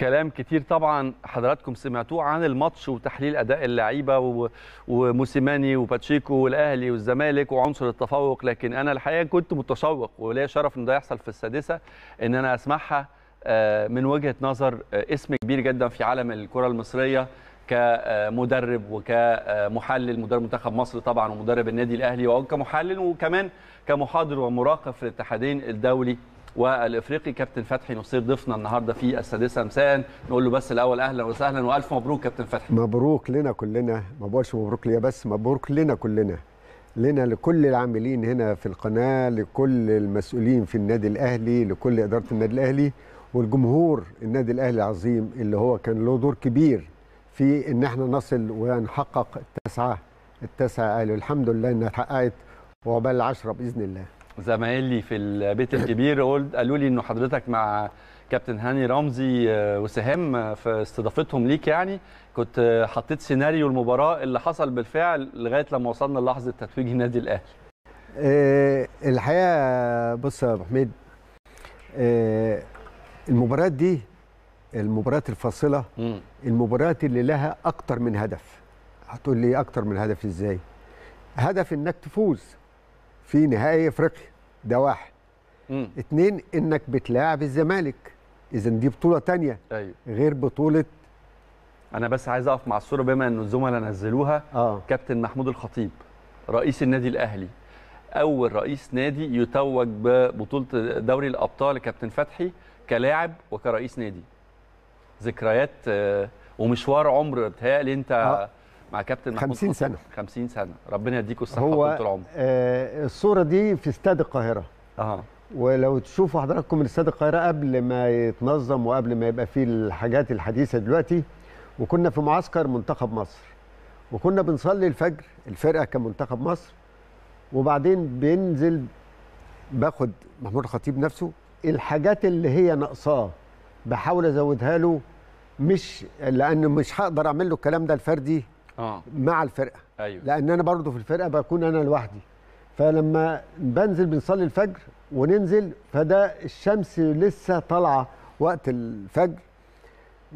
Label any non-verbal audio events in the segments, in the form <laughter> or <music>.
كلام كتير طبعا حضراتكم سمعتوه عن الماتش وتحليل اداء اللعيبه وموسيماني وباتشيكو والاهلي والزمالك وعنصر التفوق لكن انا الحقيقه كنت متشوق وليا شرف ان ده يحصل في السادسه ان انا اسمعها آه، من وجهه نظر آه، اسم كبير جدا في عالم الكره المصريه كمدرب وكمحلل مدرب منتخب مصر طبعا ومدرب النادي الاهلي وكمحلل وكمان كمحاضر ومراقب في الاتحادين الدولي والافريقي كابتن فتحي نصير ضيفنا النهارده في السادسه مساء نقول له بس الاول اهلا وسهلا والف مبروك كابتن فتحي مبروك لنا كلنا ما بقولش مبروك ليا بس مبروك لنا كلنا لنا لكل العاملين هنا في القناه لكل المسؤولين في النادي الاهلي لكل اداره النادي الاهلي والجمهور النادي الاهلي العظيم اللي هو كان له دور كبير في ان احنا نصل ونحقق التسعه التسعه اهلي الحمد لله انها اتحققت وعقبال العشره باذن الله زمايلي في البيت الكبير قالوا لي انه حضرتك مع كابتن هاني رمزي آه، وسهام آه، في استضافتهم ليك يعني كنت آه، حطيت سيناريو المباراه اللي حصل بالفعل لغايه لما وصلنا للحظه تتويج النادي الاهلي إيه الحقيقه بص يا ابو حميد أه المباريات دي المباريات الفاصله المباريات اللي لها اكتر من هدف هتقول لي اكتر من هدف ازاي هدف انك تفوز في نهائي افريقيا ده واحد مم. اتنين انك بتلاعب الزمالك اذا دي بطوله تانية أيوه. غير بطوله انا بس عايز اقف مع الصوره بما ان الزملاء نزلوها آه. كابتن محمود الخطيب رئيس النادي الاهلي اول رئيس نادي يتوج ببطوله دوري الابطال كابتن فتحي كلاعب وكرئيس نادي ذكريات آه، ومشوار عمر بتهيألي انت آه. مع كابتن محمود 50 سنه 50 سنه ربنا يديكوا الصحه هو طول العمر آه الصوره دي في استاد القاهره اه ولو تشوفوا حضراتكم الاستاد القاهره قبل ما يتنظم وقبل ما يبقى فيه الحاجات الحديثه دلوقتي وكنا في معسكر منتخب مصر وكنا بنصلي الفجر الفرقه كمنتخب مصر وبعدين بينزل باخد محمود الخطيب نفسه الحاجات اللي هي ناقصاه بحاول ازودها له مش لان مش هقدر اعمل له الكلام ده الفردي آه. مع الفرقه أيوة. لان انا برضه في الفرقه بكون انا لوحدي فلما بنزل بنصلي الفجر وننزل فده الشمس لسه طالعه وقت الفجر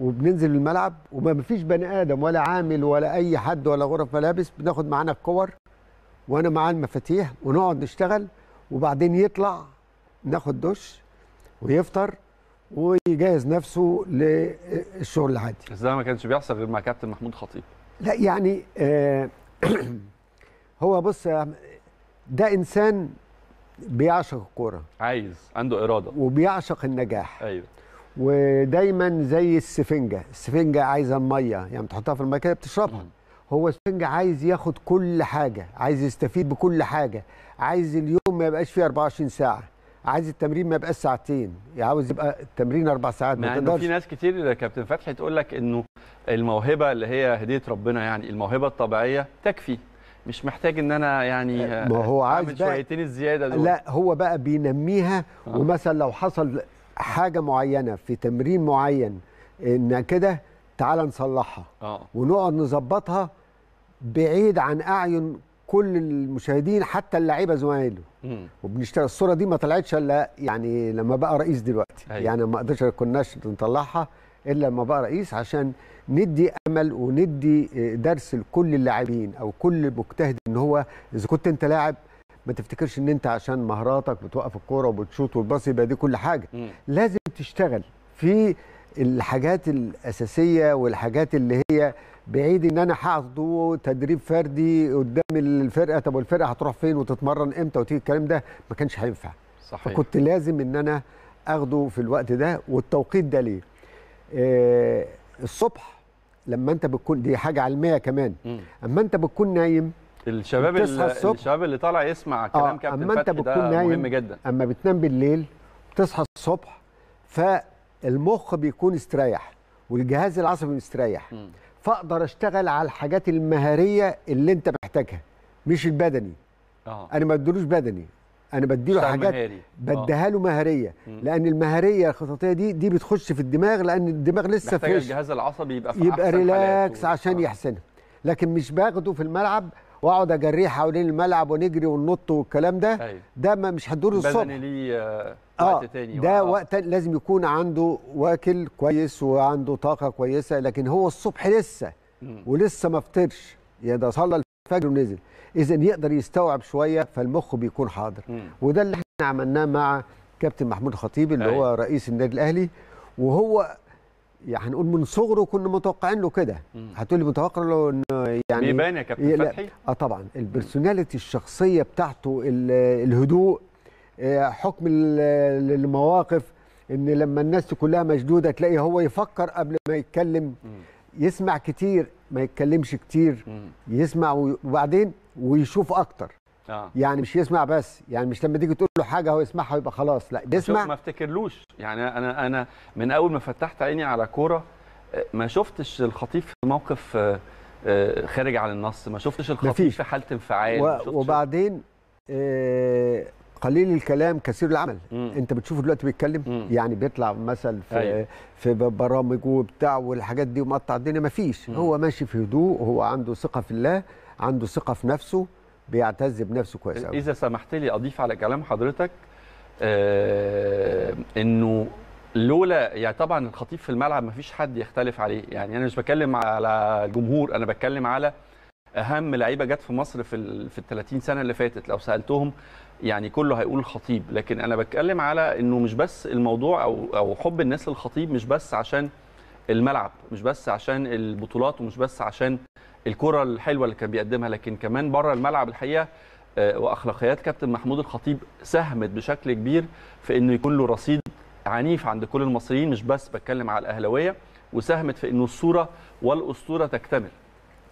وبننزل الملعب وما فيش بني ادم ولا عامل ولا اي حد ولا غرف ملابس بناخد معانا الكور وانا معاه المفاتيح ونقعد نشتغل وبعدين يطلع ناخد دش ويفطر ويجهز نفسه للشغل العادي. بس ده ما كانش بيحصل غير مع كابتن محمود خطيب. لا يعني آه، <clears throat> هو بص ده انسان بيعشق الكوره عايز عنده اراده وبيعشق النجاح ايوه ودايما زي السفنجه السفنجه عايزه الميه يعني تحطها في الميه كده بتشربها هو السفنجه عايز ياخد كل حاجه عايز يستفيد بكل حاجه عايز اليوم ما يبقاش فيه 24 ساعه عايز التمرين ما يبقاش ساعتين يعني عاوز يبقى التمرين اربع ساعات مع تقدرش في ناس كتير يا كابتن فتحي تقول لك انه الموهبه اللي هي هديه ربنا يعني الموهبه الطبيعيه تكفي مش محتاج ان انا يعني ما هو عايز شويتين الزياده دول لا هو بقى بينميها آه. ومثلا لو حصل حاجه معينه في تمرين معين ان كده تعال نصلحها آه. ونقعد نظبطها بعيد عن اعين كل المشاهدين حتى اللعيبه زمايله وبنشتغل الصوره دي ما طلعتش الا يعني لما بقى رئيس دلوقتي أيوة. يعني ما قدرش كناش نطلعها الا لما بقى رئيس عشان ندي امل وندي آه، درس لكل اللاعبين او كل مجتهد ان هو اذا كنت انت لاعب ما تفتكرش ان انت عشان مهاراتك بتوقف الكوره وبتشوط والباص يبقى دي كل حاجه م. لازم تشتغل في الحاجات الاساسيه والحاجات اللي هي بعيد ان انا هاخده تدريب فردي قدام الفرقه طب والفرقه هتروح فين وتتمرن امتى وتيجي الكلام ده ما كانش هينفع صحيح فكنت لازم ان انا اخده في الوقت ده والتوقيت ده ليه آه الصبح لما انت بتكون دي حاجه علميه كمان م. اما انت بتكون نايم الشباب اللي الشباب اللي طالع يسمع آه، كلام آه كابتن أما انت بتكون نايم مهم جدا اما بتنام بالليل بتصحى الصبح فالمخ بيكون استريح والجهاز العصبي مستريح م. فاقدر اشتغل على الحاجات المهاريه اللي انت محتاجها مش البدني أوه. انا ما ادلوش بدني انا بديله حاجات بديها آه. له مهاريه لان المهاريه الخططيه دي دي بتخش في الدماغ لان الدماغ لسه فريش الجهاز العصبي يبقى في يبقى ريلاكس عشان آه. يحسنها لكن مش باخده في الملعب واقعد اجريه حوالين الملعب ونجري وننط والكلام ده أيوة. ده ما مش هتدور الصبح بدني ليه آه،, آه وقت تاني ده آه. وقت لازم يكون عنده واكل كويس وعنده طاقه كويسه لكن هو الصبح لسه ولسه ما فطرش يا ده صلى الفجر ونزل اذا يقدر يستوعب شويه فالمخ بيكون حاضر وده اللي احنا عملناه مع كابتن محمود الخطيب اللي هو أيوة. رئيس النادي الاهلي وهو يعني هنقول من صغره كنا متوقعين له كده هتقولي متوقع له انه يعني بيبان يا كابتن فتحي اه طبعا البرسوناليتي الشخصيه بتاعته الهدوء آه، حكم المواقف ان لما الناس كلها مشدوده تلاقي هو يفكر قبل ما يتكلم يسمع كتير ما يتكلمش كتير يسمع وبعدين ويشوف اكتر آه. يعني مش يسمع بس يعني مش لما تيجي تقول له حاجه هو يسمعها ويبقى خلاص لا بيسمع ما افتكرلوش يعني انا انا من اول ما فتحت عيني على كوره آه، ما شفتش الخطيب في موقف آه، آه، خارج عن النص ما شفتش الخطيب في حاله انفعال و... وبعدين قليل الكلام كثير العمل مم. انت بتشوفه دلوقتي بيتكلم مم. يعني بيطلع مثل في أيوة. في برامج وبتاع والحاجات دي ومقطع الدنيا ما فيش هو ماشي في هدوء هو عنده ثقه في الله عنده ثقه في نفسه بيعتز بنفسه كويس قوي اذا سمحت لي اضيف على كلام حضرتك آه انه لولا يعني طبعا الخطيب في الملعب ما فيش حد يختلف عليه يعني انا مش بتكلم على الجمهور انا بتكلم على اهم لعيبه جت في مصر في في ال 30 سنه اللي فاتت لو سالتهم يعني كله هيقول الخطيب لكن انا بتكلم على انه مش بس الموضوع او او حب الناس للخطيب مش بس عشان الملعب مش بس عشان البطولات ومش بس عشان الكره الحلوه اللي كان بيقدمها لكن كمان بره الملعب الحقيقه آه، واخلاقيات كابتن محمود الخطيب ساهمت بشكل كبير في انه يكون له رصيد عنيف عند كل المصريين مش بس بتكلم على الاهلاويه وساهمت في انه الصوره والاسطوره تكتمل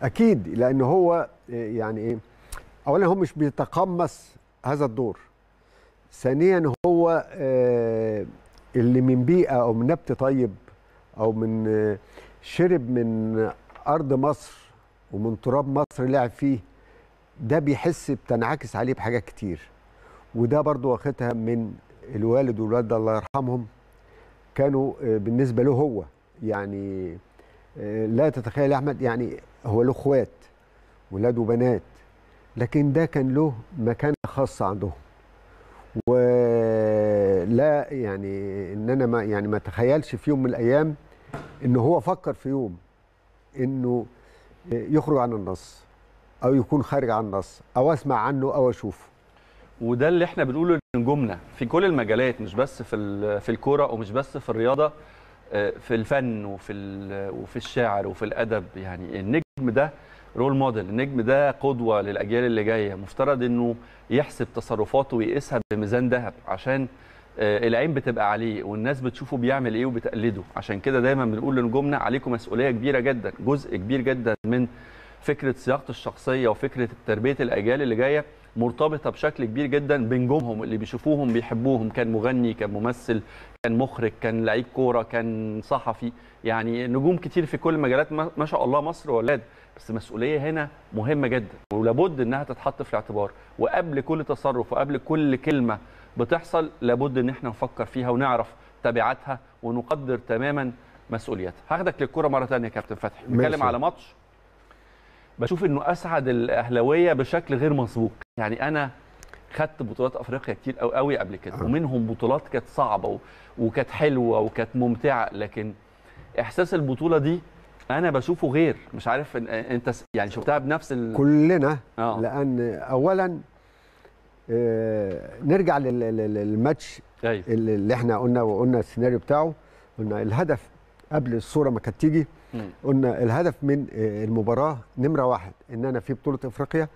اكيد لان هو آه، يعني ايه اولا هو مش بيتقمص هذا الدور ثانيا هو آه، اللي من بيئه او من نبت طيب او من آه، شرب من ارض مصر ومن تراب مصر لعب فيه ده بيحس بتنعكس عليه بحاجات كتير وده برضو واخدها من الوالد والوالده الله يرحمهم كانوا آه، بالنسبه له هو يعني آه، لا تتخيل يا احمد يعني هو له اخوات ولاد وبنات لكن ده كان له مكانه خاصه عندهم ولا يعني ان انا ما يعني ما اتخيلش في يوم من الايام ان هو فكر في يوم انه يخرج عن النص او يكون خارج عن النص او اسمع عنه او اشوفه وده اللي احنا بنقوله نجومنا في كل المجالات مش بس في في الكوره ومش بس في الرياضه آه، في الفن وفي وفي الشعر وفي الادب يعني النجم ده رول موديل النجم ده قدوه للاجيال اللي جايه مفترض انه يحسب تصرفاته ويقيسها بميزان ذهب عشان آه، العين بتبقى عليه والناس بتشوفه بيعمل ايه وبتقلده عشان كده دايما بنقول لنجومنا عليكم مسؤوليه كبيره جدا جزء كبير جدا من فكره صياغه الشخصيه وفكره تربيه الاجيال اللي جايه مرتبطه بشكل كبير جدا بنجومهم اللي بيشوفوهم بيحبوهم كان مغني كان ممثل كان مخرج كان لعيب كوره كان صحفي يعني نجوم كتير في كل المجالات ما شاء الله مصر ولاد بس المسؤوليه هنا مهمه جدا ولابد انها تتحط في الاعتبار وقبل كل تصرف وقبل كل كلمه بتحصل لابد ان احنا نفكر فيها ونعرف تبعاتها ونقدر تماما مسؤوليتها هاخدك للكره مره ثانيه يا كابتن فتحي نتكلم على ماتش بشوف انه اسعد الاهلاويه بشكل غير مسبوق يعني انا خدت بطولات افريقيا كتير قوي قوي قبل كده أه. ومنهم بطولات كانت صعبه وكانت حلوه وكانت ممتعه لكن احساس البطوله دي انا بشوفه غير مش عارف انت يعني شفتها بنفس ال... كلنا آه. لان اولا آه، نرجع للماتش أيوة. اللي احنا قلنا وقلنا السيناريو بتاعه قلنا الهدف قبل الصوره ما كانت تيجي قلنا الهدف من آه، المباراه نمره واحد ان انا في بطوله افريقيا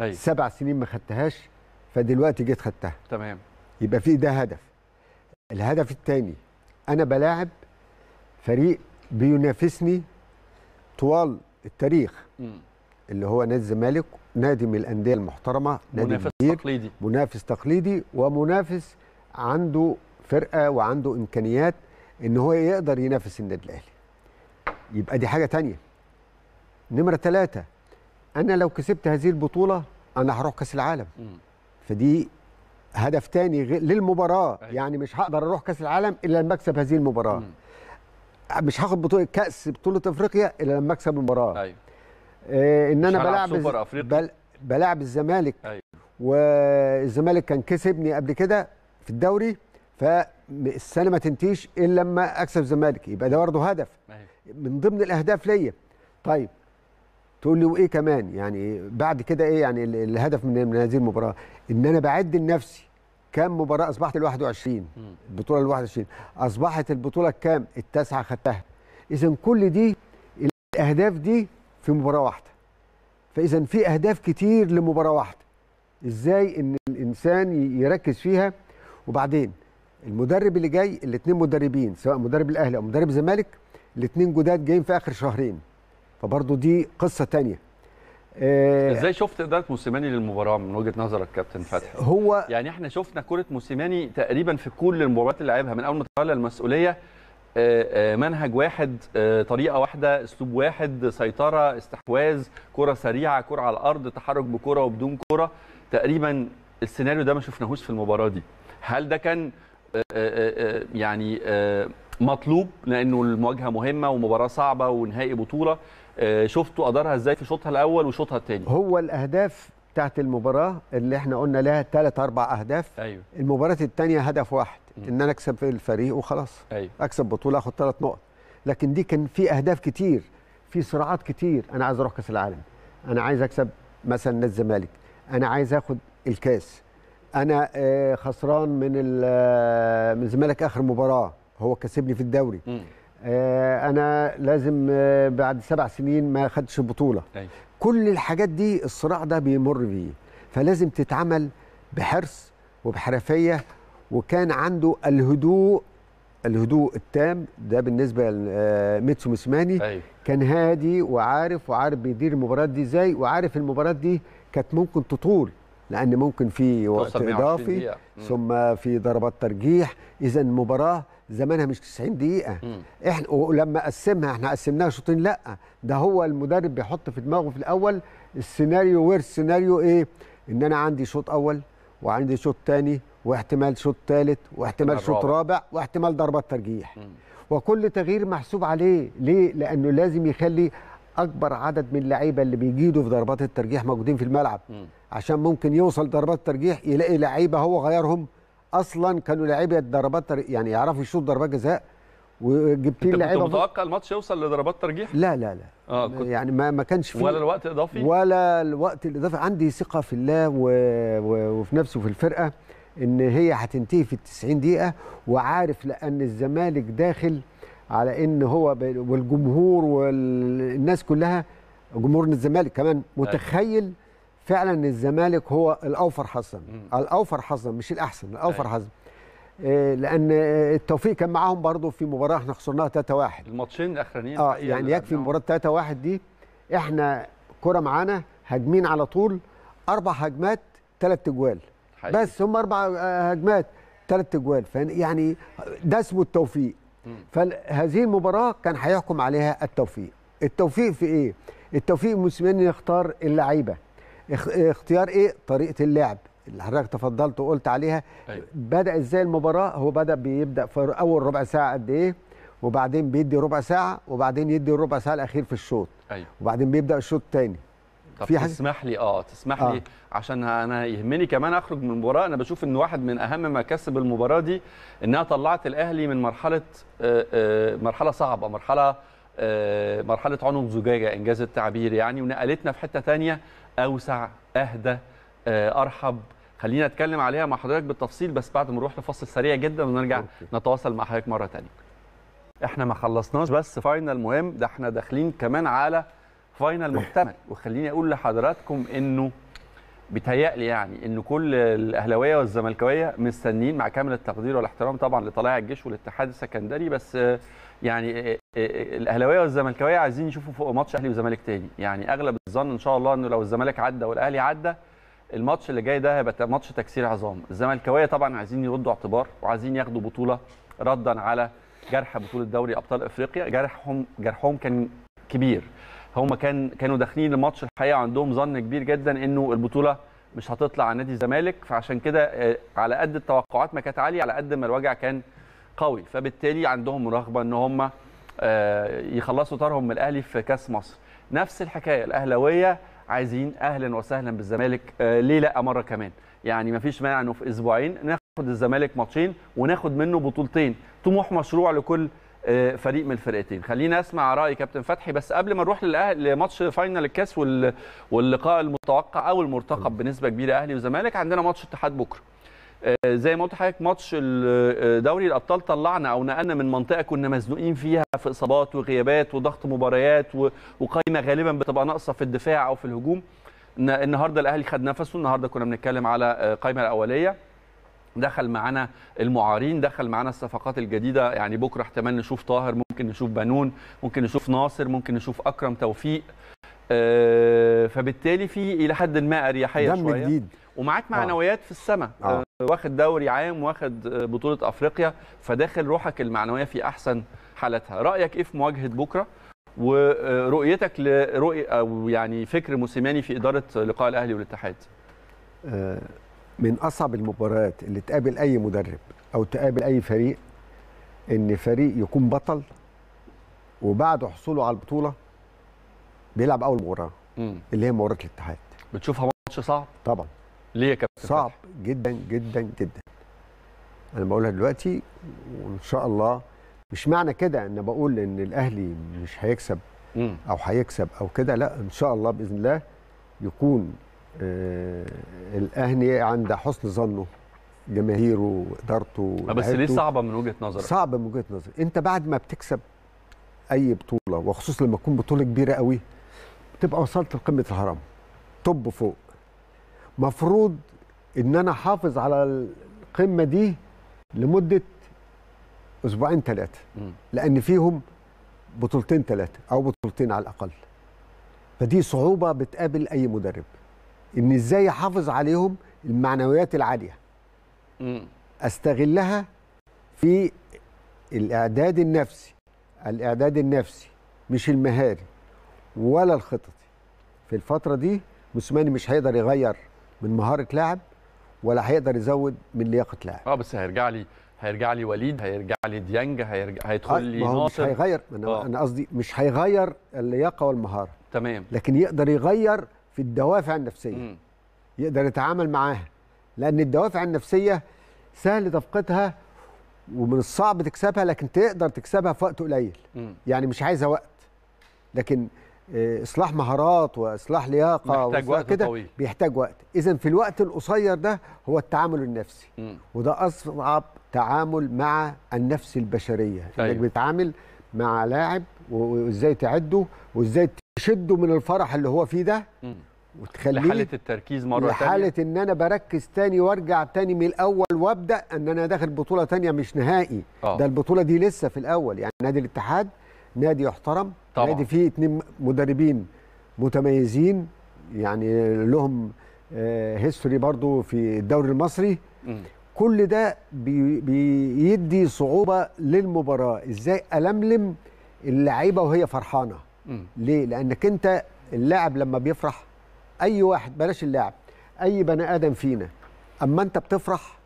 أيوة. سبع سنين ما خدتهاش فدلوقتي جيت خدتها تمام يبقى في ده هدف الهدف الثاني انا بلاعب فريق بينافسني طوال التاريخ مم. اللي هو نادي الزمالك نادي من الانديه المحترمه نادي منافس كبير تقليدي منافس تقليدي ومنافس عنده فرقه وعنده امكانيات ان هو يقدر ينافس النادي الاهلي يبقى دي حاجه تانية نمره ثلاثة انا لو كسبت هذه البطوله انا هروح كاس العالم مم. فدي هدف تاني للمباراه أيوة. يعني مش هقدر اروح كاس العالم الا لما اكسب هذه المباراه مش هاخد بطوله كاس بطوله افريقيا الا لما اكسب المباراه ايوه آه ان انا بلعب سوبر افريقيا بل... بلعب الزمالك أيوة. والزمالك كان كسبني قبل كده في الدوري فالسنه ما تنتهيش الا لما اكسب الزمالك يبقى ده برضه هدف أيوة. من ضمن الاهداف ليا طيب تقول لي وايه كمان يعني بعد كده ايه يعني الهدف من هذه المباراه ان انا بعد لنفسي كام مباراه اصبحت ال 21 البطوله ال 21 اصبحت البطوله الكام التاسعه خدتها اذا كل دي الاهداف دي في مباراه واحده فاذا في اهداف كتير لمباراه واحده ازاي ان الانسان يركز فيها وبعدين المدرب اللي جاي الاثنين مدربين سواء مدرب الاهلي او مدرب الزمالك الاثنين جداد جايين في اخر شهرين فبرضه دي قصه ثانيه آه، ازاي شفت اداره موسيماني للمباراه من وجهه نظرك كابتن فتحي هو يعني احنا شفنا كره موسيماني تقريبا في كل المباريات اللي لعبها من اول ما تولى المسؤوليه آه، آه، منهج واحد طريقه واحده اسلوب واحد سيطره استحواذ كره سريعه كره على الارض تحرك بكره وبدون كره تقريبا السيناريو ده ما شفناهوش في المباراه دي هل ده كان يعني مطلوب لانه المواجهه مهمه ومباراه صعبه ونهائي بطوله آه، شفتوا قدرها ازاي في شوطها الاول وشوطها الثاني هو الاهداف بتاعت المباراه اللي احنا قلنا لها ثلاث اربع اهداف ايوه المباراه الثانيه هدف واحد م. ان انا اكسب الفريق وخلاص أيوه. اكسب بطوله اخد ثلاث نقط لكن دي كان في اهداف كتير في صراعات كتير انا عايز اروح كاس العالم انا عايز اكسب مثلا نادي الزمالك انا عايز اخد الكاس انا آه، خسران من آه، من الزمالك اخر مباراه هو كسبني في الدوري م. آه، انا لازم آه، بعد سبع سنين ما خدش بطوله كل الحاجات دي الصراع ده بيمر بيه فلازم تتعمل بحرص وبحرفيه وكان عنده الهدوء الهدوء التام ده بالنسبه لميتسو آه، مسماني أيوه. كان هادي وعارف وعارف بيدير المباريات دي ازاي وعارف المباريات دي كانت ممكن تطول لان ممكن في وقت اضافي ثم في ضربات ترجيح اذا المباراه زمانها مش 90 دقيقه مم. احنا ولما قسمها احنا قسمناها شوطين لا ده هو المدرب بيحط في دماغه في الاول السيناريو وير السيناريو ايه ان انا عندي شوط اول وعندي شوط ثاني واحتمال شوط ثالث واحتمال شوط رابع واحتمال ضربات ترجيح مم. وكل تغيير محسوب عليه ليه لانه لازم يخلي اكبر عدد من اللعيبه اللي بيجيدوا في ضربات الترجيح موجودين في الملعب مم. عشان ممكن يوصل ضربات ترجيح يلاقي لعيبه هو غيرهم اصلا كانوا لاعبي ضربات يعني يعرفوا يشوطوا ضربات جزاء وجبت لي لعيبه كنت متوقع الماتش يوصل لضربات ترجيح؟ لا لا لا آه كنت يعني ما ما كانش فيه ولا الوقت اضافي ولا الوقت الاضافي عندي ثقه في الله و... و... وفي نفسه وفي الفرقه ان هي هتنتهي في ال 90 دقيقه وعارف لان الزمالك داخل على ان هو ب... والجمهور والناس كلها جمهور الزمالك كمان متخيل أه. فعلا الزمالك هو الاوفر حظا الاوفر حظا مش الاحسن الاوفر أيوة. حظا آه، لان التوفيق كان معاهم برضو في مباراه احنا خسرناها 3 1 الماتشين الاخرانيين اه يعني يكفي مباراه 3 1 دي احنا كره معانا هاجمين على طول اربع هجمات ثلاث اجوال بس هم اربع آه، هجمات ثلاث اجوال يعني ده اسمه التوفيق فهذه المباراه كان هيحكم عليها التوفيق التوفيق في ايه التوفيق موسيماني يختار اللعيبه اختيار ايه طريقه اللعب اللي حضرتك تفضلت وقلت عليها أيوة. بدا ازاي المباراه هو بدا بيبدا في اول ربع ساعه قد ايه وبعدين بيدي ربع ساعه وبعدين يدي الربع ساعه الاخير في الشوط أيوة. وبعدين بيبدا الشوط الثاني طب في تسمح لي اه تسمح آه. لي عشان انا يهمني كمان اخرج من المباراه انا بشوف ان واحد من اهم مكاسب المباراه دي انها طلعت الاهلي من مرحله آآ آه، آآ آه، مرحله صعبه مرحله آه، مرحله عنق زجاجه انجاز التعبير يعني ونقلتنا في حته ثانيه اوسع اهدى آه، ارحب خلينا اتكلم عليها مع حضرتك بالتفصيل بس بعد ما نروح لفصل سريع جدا ونرجع أوكي. نتواصل مع حضرتك مره ثانيه احنا ما خلصناش بس فاينل مهم ده احنا داخلين كمان على فاينل <laughs> محتمل وخليني اقول لحضراتكم انه بيتهيألي يعني ان كل الاهلاويه والزملكاويه مستنيين مع كامل التقدير والاحترام طبعا لطلائع الجيش والاتحاد السكندري بس يعني إيه، إيه، إيه، الاهلاويه والزملكاويه عايزين يشوفوا فوق ماتش اهلي وزمالك تاني يعني اغلب الظن ان شاء الله انه لو الزمالك عدى والاهلي عدى الماتش اللي جاي ده هيبقى ماتش تكسير عظام الزملكاويه طبعا عايزين يردوا اعتبار وعايزين ياخدوا بطوله ردا على جرح بطوله دوري ابطال افريقيا جرحهم جرحهم كان كبير هم كان كانوا داخلين الماتش الحقيقه عندهم ظن كبير جدا انه البطوله مش هتطلع على نادي الزمالك فعشان كده آه، على قد التوقعات ما كانت عاليه على قد ما الوجع كان قوي فبالتالي عندهم رغبه ان هم آه، يخلصوا طارهم من الاهلي في كاس مصر نفس الحكايه الاهلاويه عايزين اهلا وسهلا بالزمالك آه، ليه لا مره كمان يعني ما فيش مانع انه في اسبوعين ناخد الزمالك ماتشين وناخد منه بطولتين طموح مشروع لكل آه، فريق من الفرقتين خلينا اسمع راي كابتن فتحي بس قبل ما نروح للاهلي لماتش فاينل الكاس واللقاء المتوقع او المرتقب بنسبه كبيره اهلي وزمالك عندنا ماتش اتحاد بكره آه، زي ما قلت لحضرتك ماتش آه، دوري الابطال طلعنا او نقلنا من منطقه كنا مزنوقين فيها في اصابات وغيابات وضغط مباريات وقايمه غالبا بتبقى ناقصه في الدفاع او في الهجوم النهارده الاهلي خد نفسه النهارده كنا بنتكلم على القايمه الاوليه دخل معانا المعارين دخل معانا الصفقات الجديده يعني بكره احتمال نشوف طاهر ممكن نشوف بنون ممكن نشوف ناصر ممكن نشوف اكرم توفيق آه فبالتالي في الى حد ما اريحيه دم شويه جديد ومعاك آه. معنويات آه. في السماء آه. آه. واخد دوري عام واخد آه، بطوله افريقيا فداخل روحك المعنويه في احسن حالتها رايك ايه في مواجهه بكره ورؤيتك لرؤيه او يعني فكر موسيماني في اداره لقاء الاهلي والاتحاد آه من اصعب المباريات اللي تقابل اي مدرب او تقابل اي فريق ان فريق يكون بطل وبعد حصوله على البطوله بيلعب اول مباراه اللي هي مباراه الاتحاد بتشوفها ماتش صعب طبعا ليه يا كابتن صعب جدا جدا جدا انا بقولها دلوقتي وان شاء الله مش معنى كده ان بقول ان الاهلي مش هيكسب او هيكسب او كده لا ان شاء الله باذن الله يكون آه، الاهلي عند حسن ظنه جماهيره وادارته آه، بس ليه صعبه من وجهه نظرك صعبه من وجهه نظري انت بعد ما بتكسب اي بطوله وخصوصا لما تكون بطوله كبيره قوي بتبقى وصلت لقمه الهرم طب فوق مفروض ان انا احافظ على القمه دي لمده اسبوعين ثلاثه لان فيهم بطولتين ثلاثه او بطولتين على الاقل فدي صعوبه بتقابل اي مدرب ان ازاي احافظ عليهم المعنويات العاليه م. استغلها في الاعداد النفسي الاعداد النفسي مش المهاري ولا الخططي في الفتره دي موسيماني مش هيقدر يغير من مهاره لاعب ولا هيقدر يزود من لياقه لاعب اه بس هيرجع لي هيرجع لي وليد هيرجع لي ديانج هيرجع هيدخل آه، لي ناصر مش هيغير آه. انا قصدي مش هيغير اللياقه والمهاره تمام لكن يقدر يغير في الدوافع النفسيه م. يقدر يتعامل معاها لان الدوافع النفسيه سهل تفقدها ومن الصعب تكسبها لكن تقدر تكسبها في وقت قليل م. يعني مش عايزه وقت لكن آه، اصلاح مهارات واصلاح لياقه محتاج وقت كده طويل بيحتاج وقت اذا في الوقت القصير ده هو التعامل النفسي م. وده اصعب تعامل مع النفس البشريه أيوه. انك طيب. بتتعامل مع لاعب وازاي تعده وازاي تشده من الفرح اللي هو فيه ده وتخليه لحاله التركيز مره ثانيه لحاله تانية. ان انا بركز تاني وارجع تاني من الاول وابدا ان انا داخل بطوله تانية مش نهائي أوه. ده البطوله دي لسه في الاول يعني نادي الاتحاد نادي يحترم طبعا. نادي فيه اتنين مدربين متميزين يعني لهم هيستوري آه، برضو في الدوري المصري م. كل ده بي بيدي صعوبه للمباراه ازاي الملم اللعيبه وهي فرحانه ليه لانك انت اللاعب لما بيفرح اي واحد بلاش اللاعب اي بني ادم فينا اما انت بتفرح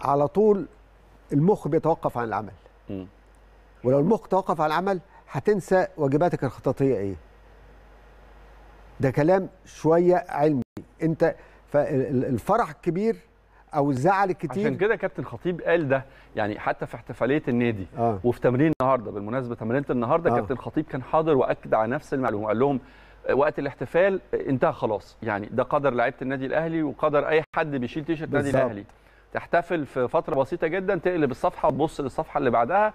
على طول المخ بيتوقف عن العمل م. ولو المخ توقف عن العمل هتنسى واجباتك الخططيه ايه ده كلام شويه علمي انت فالفرح الكبير او الزعل الكتير عشان كده كابتن خطيب قال ده يعني حتى في احتفاليه النادي آه. وفي تمرين النهارده بالمناسبه تمرينه النهارده آه. كابتن خطيب كان حاضر واكد على نفس المعلومه قال لهم آه، وقت الاحتفال آه، انتهى خلاص يعني ده قدر لعيبه النادي الاهلي وقدر اي حد بيشيل تيشرت النادي الاهلي تحتفل في فتره بسيطه جدا تقلب الصفحه وتبص للصفحه اللي بعدها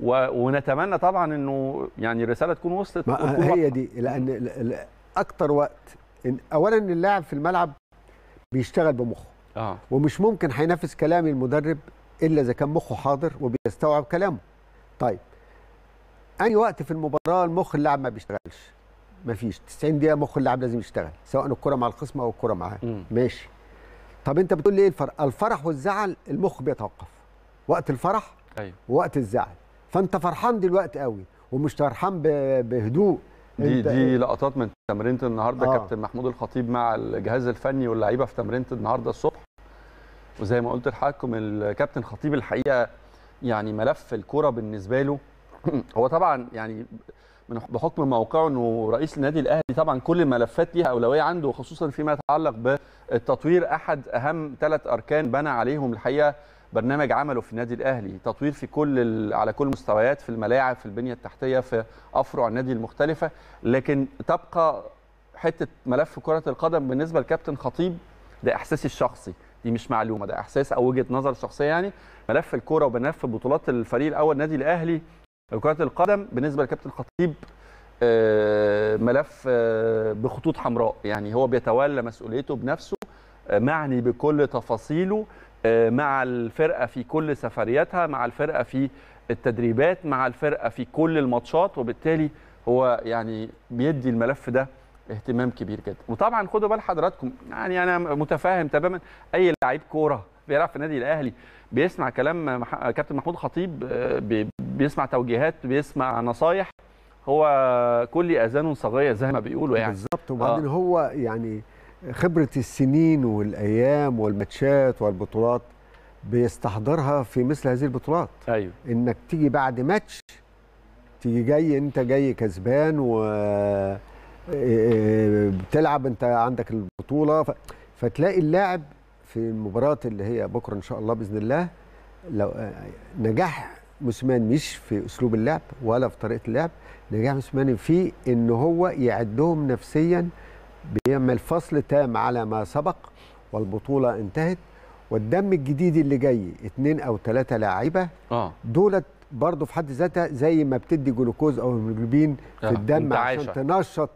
و... ونتمنى طبعا انه يعني الرساله تكون وصلت ما تكون هي وقت. دي لان اكتر وقت إن اولا اللاعب في الملعب بيشتغل بمخه آه. ومش ممكن هينافس كلام المدرب الا اذا كان مخه حاضر وبيستوعب كلامه طيب اي وقت في المباراه المخ اللاعب ما بيشتغلش ما فيش 90 دقيقه مخ اللاعب لازم يشتغل سواء الكره مع الخصم او الكره معاه ماشي طب انت بتقول لي ايه الفرق الفرح والزعل المخ بيتوقف وقت الفرح أيوة. ووقت الزعل فانت فرحان دلوقتي قوي ومش فرحان بهدوء دي دي لقطات من تمرينه النهارده آه. كابتن محمود الخطيب مع الجهاز الفني واللعيبه في تمرينه النهارده الصبح وزي ما قلت لحضراتكم الكابتن خطيب الحقيقه يعني ملف الكوره بالنسبه له <clears throat> هو طبعا يعني بحكم موقعه انه رئيس النادي الاهلي طبعا كل الملفات ليها اولويه عنده خصوصا فيما يتعلق بالتطوير احد اهم ثلاث اركان بنى عليهم الحقيقه برنامج عمله في النادي الاهلي تطوير في كل على كل المستويات في الملاعب في البنيه التحتيه في افرع النادي المختلفه لكن تبقى حته ملف كره القدم بالنسبه لكابتن خطيب ده احساسي الشخصي دي مش معلومه ده احساس او وجهه نظر شخصيه يعني ملف الكوره وملف بطولات الفريق الاول النادي الاهلي كره القدم بالنسبه لكابتن الخطيب آه، ملف آه، بخطوط حمراء يعني هو بيتولى مسؤوليته بنفسه آه، معني بكل تفاصيله مع الفرقه في كل سفرياتها مع الفرقه في التدريبات مع الفرقه في كل الماتشات وبالتالي هو يعني بيدي الملف ده اهتمام كبير جدا وطبعا خدوا بال حضراتكم يعني انا متفاهم تماما اي لعيب كوره بيلعب في النادي الاهلي بيسمع كلام كابتن محمود خطيب آه، بيسمع توجيهات بيسمع نصايح هو كل اذان صاغيه زي ما بيقولوا يعني بالظبط وبعدين آه. هو يعني خبره السنين والايام والماتشات والبطولات بيستحضرها في مثل هذه البطولات ايوه انك تيجي بعد ماتش تيجي جاي انت جاي كسبان و بتلعب انت عندك البطوله فتلاقي اللاعب في المباراه اللي هي بكره ان شاء الله باذن الله لو نجاح موسيماني مش في اسلوب اللعب ولا في طريقه اللعب نجاح موسيماني في ان هو يعدهم نفسيا بيعمل فصل تام على ما سبق والبطوله انتهت والدم الجديد اللي جاي اثنين او ثلاثه لاعيبه اه دولت برضه في حد ذاتها زي ما بتدي جلوكوز او هيموجلوبين في آه. الدم عشان تنشط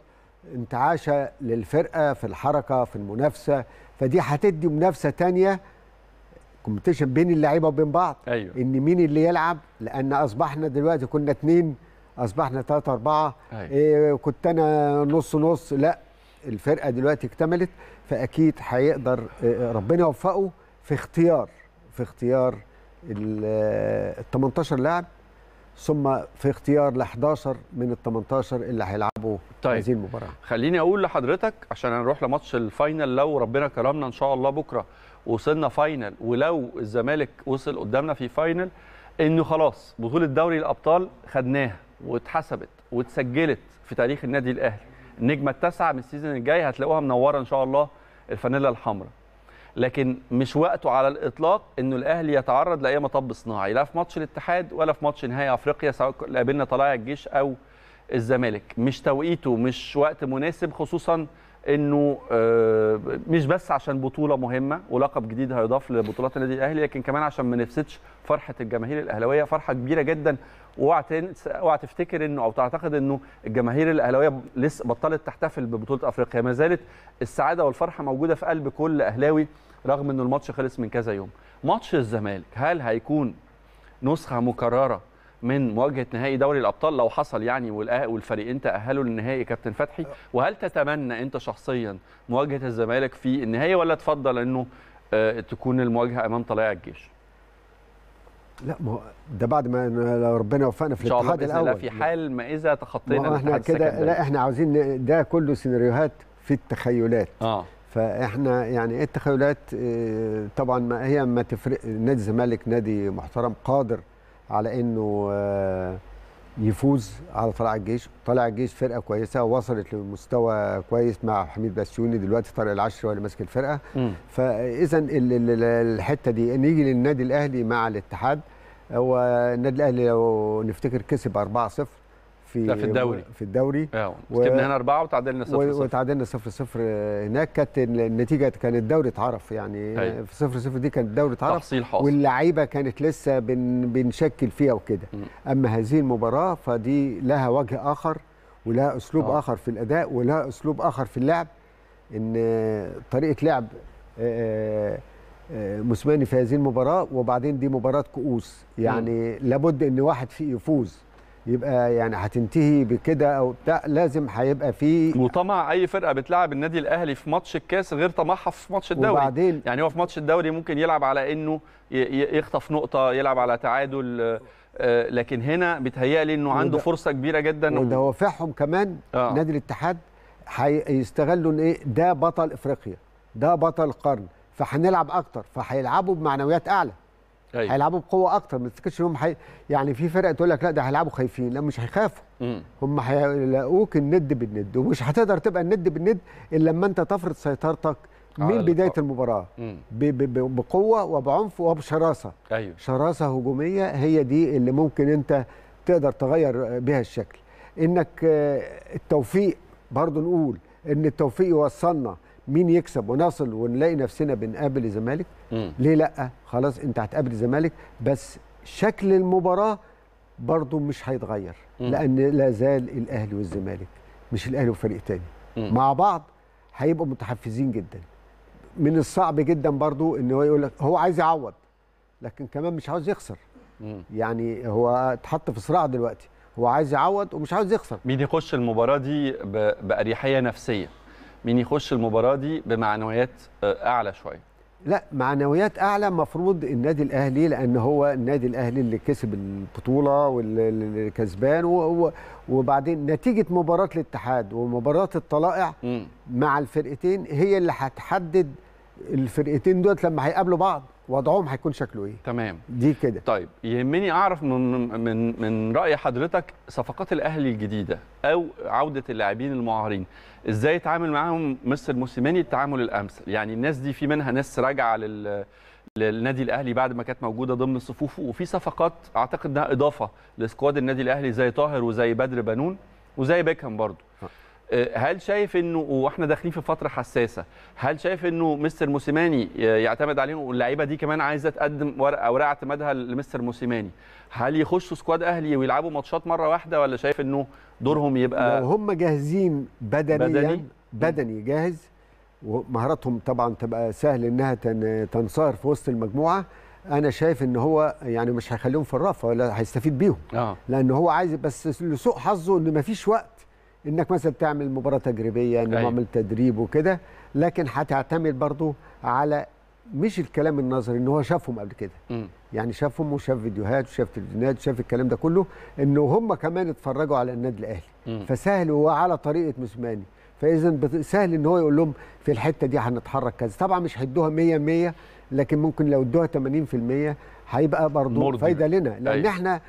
انتعاشه للفرقه في الحركه في المنافسه فدي هتدي منافسه تانية كومبيتيشن بين اللعيبه وبين بعض أيوة. ان مين اللي يلعب لان اصبحنا دلوقتي كنا اتنين اصبحنا ثلاثة أربعة أيوة. إيه كنت انا نص نص لا الفرقه دلوقتي اكتملت فاكيد هيقدر إيه، ربنا يوفقه في اختيار في اختيار ال 18 آه، لاعب ثم في اختيار ل 11 من ال 18 اللي هيلعبوا طيب. هذه المباراه خليني اقول لحضرتك عشان هنروح لماتش الفاينل لو ربنا كرمنا ان شاء الله بكره وصلنا فاينل ولو الزمالك وصل قدامنا في فاينل انه خلاص بطوله دوري الابطال خدناها واتحسبت واتسجلت في تاريخ النادي الاهلي النجمه التاسعه من السيزون الجاي هتلاقوها منوره ان شاء الله الفانيلا الحمراء لكن مش وقته على الاطلاق انه الاهلي يتعرض لاي مطب صناعي لا في ماتش الاتحاد ولا في ماتش نهائي افريقيا سواء قابلنا طلائع الجيش او الزمالك مش توقيته مش وقت مناسب خصوصا انه آه، مش بس عشان بطوله مهمه ولقب جديد هيضاف لبطولات النادي الاهلي لكن كمان عشان ما نفسدش فرحه الجماهير الاهلاويه فرحه كبيره جدا اوعى اوعى تفتكر انه او تعتقد انه الجماهير الاهلاويه لسه بطلت تحتفل ببطوله افريقيا ما زالت السعاده والفرحه موجوده في قلب كل اهلاوي رغم انه الماتش خلص من كذا يوم ماتش الزمالك هل هيكون نسخه مكرره من مواجهه نهائي دوري الابطال لو حصل يعني والفريقين تاهلوا للنهائي كابتن فتحي آه. وهل تتمنى انت شخصيا مواجهه الزمالك في النهائي ولا تفضل انه آه، تكون المواجهه امام طلائع الجيش؟ لا ما ده بعد ما ربنا وفقنا في الاتحاد الاول في حال ما اذا تخطينا ما احنا كده لا احنا عاوزين ده كله سيناريوهات في التخيلات اه فاحنا يعني التخيلات آه، طبعا ما هي ما تفرق نادي الزمالك نادي محترم قادر على انه آه، يفوز على طلع الجيش طلع الجيش فرقه كويسه وصلت لمستوى كويس مع حميد بسيوني دلوقتي طارق العشري هو اللي ماسك الفرقه فاذا الحته دي نيجي للنادي الاهلي مع الاتحاد هو النادي الاهلي لو نفتكر كسب 4-0 في لا في الدوري في الدوري آه، كسبنا هنا اربعه وتعادلنا 0 0 وتعادلنا 0 0 هناك كانت النتيجه كان الدوري اتعرف يعني في 0 0 دي كان الدوري اتعرف تحصيل حاصل واللعيبه كانت لسه بن بنشكل فيها وكده اما هذه المباراه فدي لها وجه اخر ولها اسلوب أوه. اخر في الاداء ولها اسلوب اخر في اللعب ان طريقه لعب آه, آه،, آه، في هذه المباراه وبعدين دي مباراه كؤوس يعني م. لابد ان واحد فيه يفوز يبقى يعني هتنتهي بكده او بتاع لازم هيبقى في وطمع اي فرقه بتلعب النادي الاهلي في ماتش الكاس غير طمعها في ماتش الدوري وبعدين يعني هو في ماتش الدوري ممكن يلعب على انه يخطف نقطه يلعب على تعادل آه، لكن هنا بيتهيألي انه عنده فرصه كبيره جدا ودوافعهم كمان آه. نادي الاتحاد هيستغلوا ان ايه ده بطل افريقيا ده بطل قرن فهنلعب اكتر فهيلعبوا بمعنويات اعلى أيوة. هيلعبوا بقوه اكتر ما تفتكرش هم حي... يعني في فرق تقول لك لا ده هيلعبوا خايفين لا مش هيخافوا هم هيلاقوك الند بالند ومش هتقدر تبقى الند بالند الا لما انت تفرض سيطرتك من آه بدايه المباراه ب... ب... بقوه وبعنف وبشراسه أيوة. شراسه هجوميه هي دي اللي ممكن انت تقدر تغير بها الشكل انك آه، التوفيق برضو نقول ان التوفيق يوصلنا مين يكسب ونصل ونلاقي نفسنا بنقابل الزمالك ليه لا خلاص انت هتقابل الزمالك بس شكل المباراه برضو مش هيتغير لان لا زال الاهلي والزمالك مش الاهلي وفريق تاني مع بعض هيبقوا متحفزين جدا من الصعب جدا برضو ان هو يقول لك هو عايز يعوض لكن كمان مش عاوز يخسر يعني هو اتحط في صراع دلوقتي هو عايز يعوض ومش عاوز يخسر مين يخش المباراه دي باريحيه نفسيه مين يخش المباراه دي بمعنويات آه، اعلى شويه لا معنويات اعلى مفروض النادي الاهلي لان هو النادي الاهلي اللي كسب البطوله واللي كسبان وبعدين نتيجه مباراه الاتحاد ومباراه الطلائع مع الفرقتين هي اللي هتحدد الفرقتين دول لما هيقابلوا بعض وضعهم هيكون شكله ايه تمام دي كده طيب يهمني اعرف من من من راي حضرتك صفقات الاهلي الجديده او عوده اللاعبين المعارين ازاي يتعامل معاهم مستر موسيماني التعامل الامثل يعني الناس دي في منها ناس راجعه لل للنادي الاهلي بعد ما كانت موجوده ضمن صفوفه وفي صفقات اعتقد انها اضافه لسكواد النادي الاهلي زي طاهر وزي بدر بنون وزي بيكهام برضه هل شايف انه واحنا داخلين في فتره حساسه هل شايف انه مستر موسيماني يعتمد عليهم واللعيبه دي كمان عايزه تقدم اوراق اعتمادها لمستر موسيماني هل يخشوا سكواد اهلي ويلعبوا ماتشات مره واحده ولا شايف انه دورهم يبقى لو هم جاهزين بدنيا بدني, بدني جاهز ومهاراتهم طبعا تبقى سهل انها تنصهر في وسط المجموعه انا شايف ان هو يعني مش هيخليهم في الرافه ولا هيستفيد بيهم آه. لان هو عايز بس لسوء حظه ان مفيش وقت انك مثلا تعمل مباراه تجريبيه نظام أيه. تدريب وكده لكن هتعتمد برضو على مش الكلام النظري ان هو شافهم قبل كده م. يعني شافهم وشاف فيديوهات وشاف تلفزيونات وشاف الكلام ده كله ان هم كمان اتفرجوا على النادي الاهلي فسهل هو على طريقه موسيماني فاذا سهل ان هو يقول لهم في الحته دي هنتحرك كذا طبعا مش هيدوها 100 100 لكن ممكن لو ادوها 80% هيبقى برضه فايده لنا لان أيه. احنا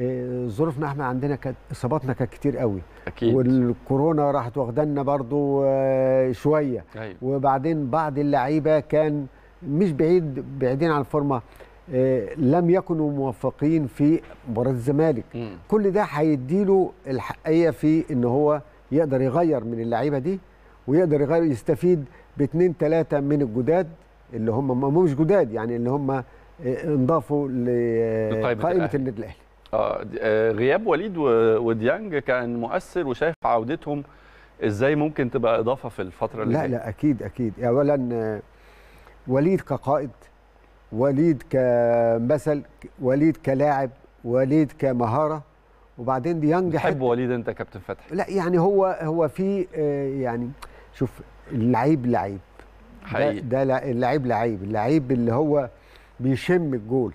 آه، ظروفنا احنا عندنا كانت اصاباتنا كانت كتير قوي اكيد والكورونا راحت واخدنا برضو آه، شويه أيوة. وبعدين بعض اللعيبه كان مش بعيد بعيدين عن الفورمه آه، لم يكونوا موفقين في مباراه الزمالك كل ده هيديله الحقيه في ان هو يقدر يغير من اللعيبه دي ويقدر يغير يستفيد باثنين ثلاثه من الجداد اللي هم مش جداد يعني اللي هم انضافوا لقائمه النادي الاهلي آه،, آه غياب وليد وديانج كان مؤثر وشايف عودتهم ازاي ممكن تبقى اضافه في الفتره اللي لا لا اكيد اكيد اولا آه، وليد كقائد وليد كمثل وليد كلاعب وليد كمهاره وبعدين ديانج بتحب وليد انت كابتن فتحي لا يعني هو هو في آه، يعني شوف اللعيب لعيب حقيقي ده, ده اللعيب لعيب اللعيب اللي هو بيشم الجول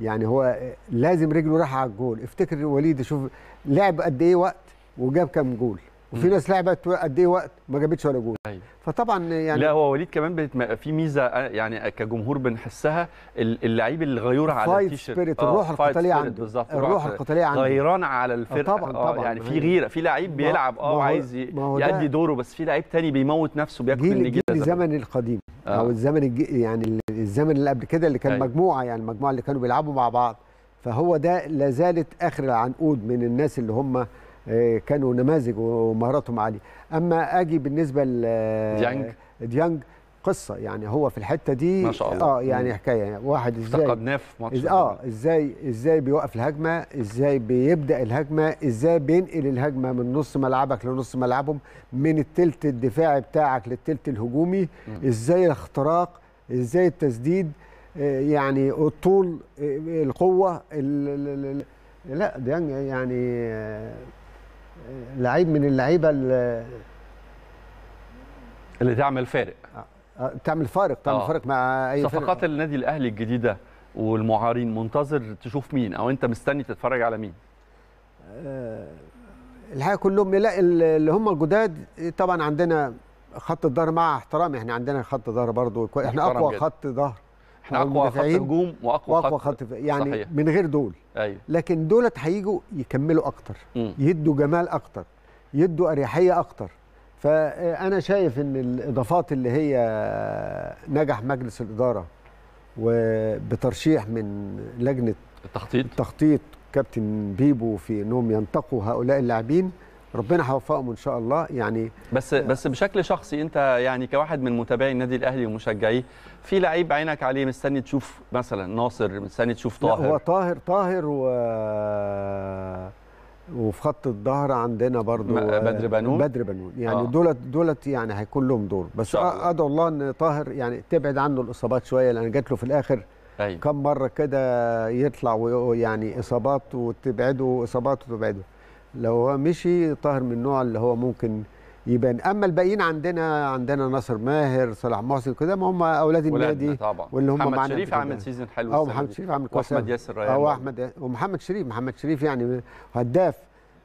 يعني هو لازم رجله رايحه على الجول افتكر وليد شوف لعب قد ايه وقت وجاب كام جول وفي ناس لعبت قد ايه وقت ما جابتش ولا جول أيوة. فطبعا يعني لا هو وليد كمان في ميزه آه، يعني كجمهور بنحسها اللعيب اللي غيور على التيشيرت سبيريت آه، الروح القتاليه عنده الروح القتاليه عنده غيران على الفرقه طبعا آه، طبعا يعني في غيره في لعيب بيلعب اه وعايز يأدي دوره بس في لعيب تاني بيموت نفسه بياكل من جيل الزمن القديم آه. او الزمن الج... يعني الزمن اللي قبل كده اللي كان أيوة. مجموعه يعني المجموعه اللي كانوا بيلعبوا مع بعض فهو ده لا زالت اخر العنقود من الناس اللي هم إيه، كانوا نماذج ومهاراتهم عاليه اما اجي بالنسبه ديانج ديانج قصه يعني هو في الحته دي ما شاء الله اه يعني حكايه واحد ازاي افتقدناه في إز اه ازاي ازاي بيوقف الهجمه ازاي بيبدا الهجمه ازاي بينقل الهجمه من نص ملعبك لنص ملعبهم من التلت الدفاعي بتاعك للتلت الهجومي ازاي الاختراق ازاي التسديد آه، يعني الطول آه، القوه لا ديانج يعني آه، لعيب من اللعيبه اللي تعمل فارق آه، تعمل فارق تعمل أوه. فارق مع اي صفقات فارق. النادي الاهلي الجديده والمعارين منتظر تشوف مين او انت مستني تتفرج على مين أه الحقيقه كلهم لا اللي هم الجداد طبعا عندنا خط الظهر مع احترامي احنا عندنا خط ظهر برضو احنا اقوى جد. خط ظهر احنا اقوى خط هجوم واقوى, وأقوى خط, خط يعني صحيح. من غير دول أيوة. لكن دولت هيجوا يكملوا اكتر م. يدوا جمال اكتر يدوا اريحيه اكتر فانا شايف ان الاضافات اللي هي نجح مجلس الاداره وبترشيح من لجنه التخطيط التخطيط كابتن بيبو في انهم ينتقوا هؤلاء اللاعبين ربنا هيوفقهم ان شاء الله يعني بس بس بشكل شخصي انت يعني كواحد من متابعي النادي الاهلي ومشجعيه في لعيب عينك عليه مستني تشوف مثلا ناصر مستني تشوف طاهر هو طاهر طاهر و وفي خط الظهر عندنا برضو آه، بدر بنون بدر بنون يعني آه. دولت دولت يعني هيكون لهم دور بس ادعو الله ان طاهر يعني تبعد عنه الاصابات شويه لان جات له في الاخر أيوة. كم مره كده يطلع ويعني اصابات وتبعده اصابات وتبعده لو هو مشي طاهر من النوع اللي هو ممكن يبان اما الباقيين عندنا عندنا ناصر ماهر صلاح محسن كده ما هم اولاد النادي واللي هم معانا محمد شريف عامل سيزون حلو اه محمد شريف عامل كويس واحمد ياسر ريان اه احمد ومحمد شريف محمد شريف يعني هداف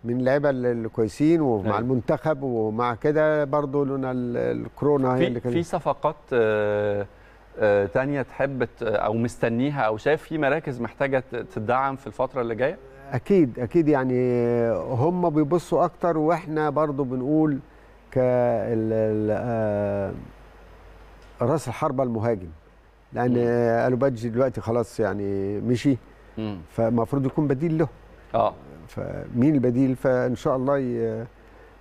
من اللعيبه الكويسين ومع نعم. المنتخب ومع كده برضه لنا الكورونا هي اللي كانت في صفقات ثانيه آه، تانية تحب او مستنيها او شايف في مراكز محتاجه تدعم في الفتره اللي جايه؟ اكيد اكيد يعني هم بيبصوا اكتر واحنا برضو بنقول ك آه، راس الحربه المهاجم لان الوبادجي دلوقتي خلاص يعني مشي فالمفروض يكون بديل له اه فمين البديل فان شاء الله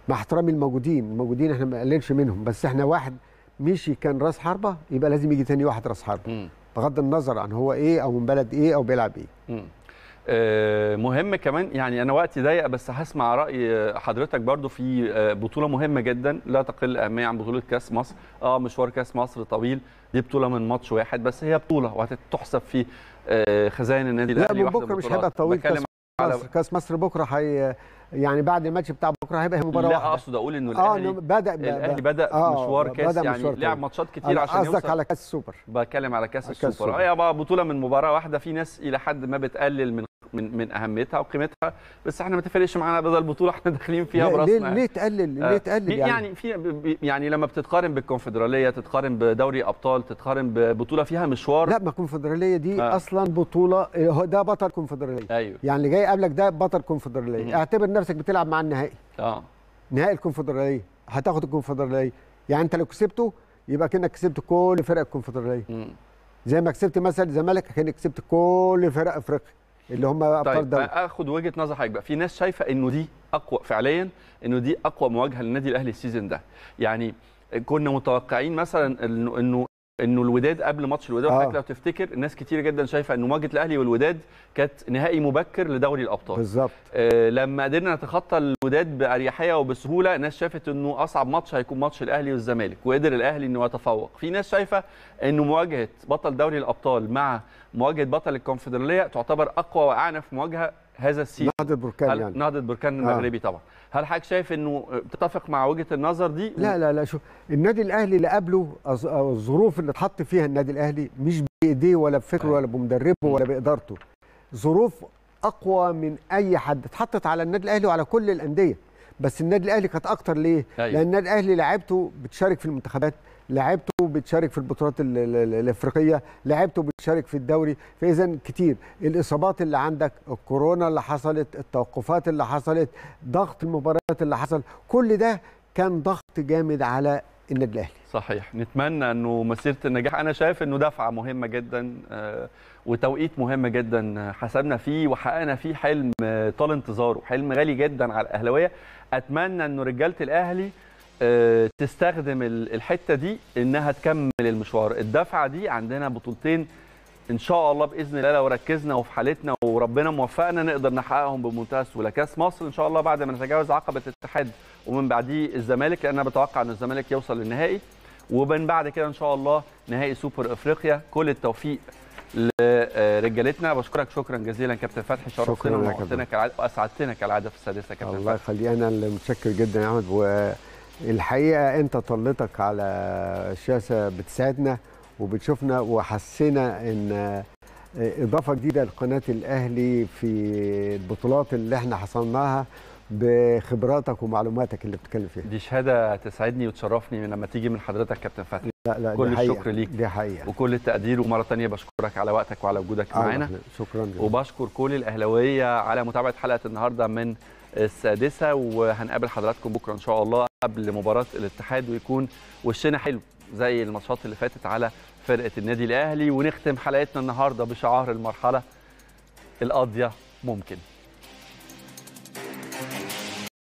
مع احترامي الموجودين الموجودين احنا ما قللش منهم بس احنا واحد مشي كان راس حربه يبقى لازم يجي تاني واحد راس حربه بغض النظر عن هو ايه او من بلد ايه او بيلعب ايه آه، مهم كمان يعني انا وقتي ضيق بس هسمع راي حضرتك برضو في آه، بطوله مهمه جدا لا تقل اهميه عن بطوله كاس مصر اه مشوار كاس مصر طويل دي بطوله من ماتش واحد بس هي بطوله وهتتحسب في آه، خزائن النادي الاهلي لا بكره مش هيبقى طويل كاس مصر كاس مصر بكره هي يعني بعد الماتش بتاع بكره هيبقى مباراه لا واحده لا اقصد اقول انه الاهلي آه بدا الاهلي بدا آه مشوار كاس بدأ يعني لعب ماتشات كتير عشان يوصل قصدك على كاس السوبر بتكلم على كاس السوبر هي بطوله من مباراه واحده في ناس الى حد ما بتقلل من من من اهميتها وقيمتها بس احنا ما تفرقش معانا بدل البطوله احنا داخلين فيها براسنا ليه, ليه تقلل ليه آه، تقلل يعني يعني في يعني لما بتتقارن بالكونفدراليه تتقارن بدوري ابطال تتقارن ببطوله فيها مشوار لا ما الكونفدراليه دي آه. اصلا بطوله ده بطل كونفدراليه أيوه. يعني اللي جاي قبلك ده بطل كونفدراليه اعتبر نفسك بتلعب مع النهائي اه نهائي الكونفدراليه هتاخد الكونفدراليه يعني انت لو كسبته يبقى كانك كسبت كل فرق الكونفدراليه زي ما كسبت مثلا الزمالك كانك كسبت كل فرق افريقيا اللي هم ابطال طيب دوري اخد وجهه نظر حضرتك بقى في ناس شايفه انه دي اقوى فعليا انه دي اقوى مواجهه للنادي الاهلي السيزون ده يعني كنا متوقعين مثلا انه انه الوداد قبل ماتش الوداد آه. لو تفتكر ناس كتير جدا شايفه ان مواجهه الاهلي والوداد كانت نهائي مبكر لدوري الابطال بالظبط آه لما قدرنا نتخطى الوداد باريحيه وبسهوله ناس شافت انه اصعب ماتش هيكون ماتش الاهلي والزمالك وقدر الاهلي انه يتفوق في ناس شايفه انه مواجهه بطل دوري الابطال مع مواجهه بطل الكونفدراليه تعتبر اقوى واعنف مواجهه هذا السيسي نهضه بركان يعني نهضه بركان آه. المغربي آه. طبعا هل حضرتك شايف انه بتتفق مع وجهه النظر دي لا لا لا شوف النادي الاهلي اللي قبله الظروف اللي اتحط فيها النادي الاهلي مش بايديه ولا بفكره أيوه. ولا بمدربه ولا بادارته ظروف اقوى من اي حد اتحطت على النادي الاهلي وعلى كل الانديه بس النادي الاهلي كانت اكتر ليه أيوة. لان النادي الاهلي لعيبته بتشارك في المنتخبات لعبته بتشارك في البطولات الافريقيه لعبته بتشارك في الدوري فاذا كتير الاصابات اللي عندك الكورونا اللي حصلت التوقفات اللي حصلت ضغط المباريات اللي حصل كل ده كان ضغط جامد على النادي الاهلي صحيح نتمنى انه مسيره النجاح انا شايف انه دفعه مهمه جدا آه، وتوقيت مهم جدا حسبنا فيه وحققنا فيه حلم آه، طال انتظاره حلم غالي جدا على الاهلاويه اتمنى انه رجاله الاهلي آه، تستخدم الحته دي انها تكمل المشوار الدفعه دي عندنا بطولتين ان شاء الله باذن الله لو ركزنا وفي حالتنا وربنا موفقنا نقدر نحققهم بمنتهى السهوله كاس مصر ان شاء الله بعد ما نتجاوز عقبه الاتحاد ومن بعديه الزمالك لان انا بتوقع ان الزمالك يوصل للنهائي ومن بعد كده ان شاء الله نهائي سوبر افريقيا كل التوفيق لرجالتنا بشكرك شكرا جزيلا كابتن فتحي شرفتنا ونورتنا كالعاده واسعدتنا كالعاده في السادسه كابتن الله يخليك انا اللي متشكر جدا يا احمد و الحقيقه انت طلتك على الشاشه بتساعدنا وبتشوفنا وحسينا ان اضافه جديده لقناه الاهلي في البطولات اللي احنا حصلناها بخبراتك ومعلوماتك اللي بتتكلم فيها دي شهاده تسعدني وتشرفني لما تيجي من حضرتك كابتن فتحي لا لا كل الشكر ليك دي حقيقة. وكل التقدير ومره ثانيه بشكرك على وقتك وعلى وجودك آه، معانا شكرا جدا. وبشكر كل الاهلاويه على متابعه حلقه النهارده من السادسه وهنقابل حضراتكم بكره ان شاء الله قبل مباراه الاتحاد ويكون وشنا حلو زي الماتشات اللي فاتت على فرقه النادي الاهلي ونختم حلقتنا النهارده بشعار المرحله القاضيه ممكن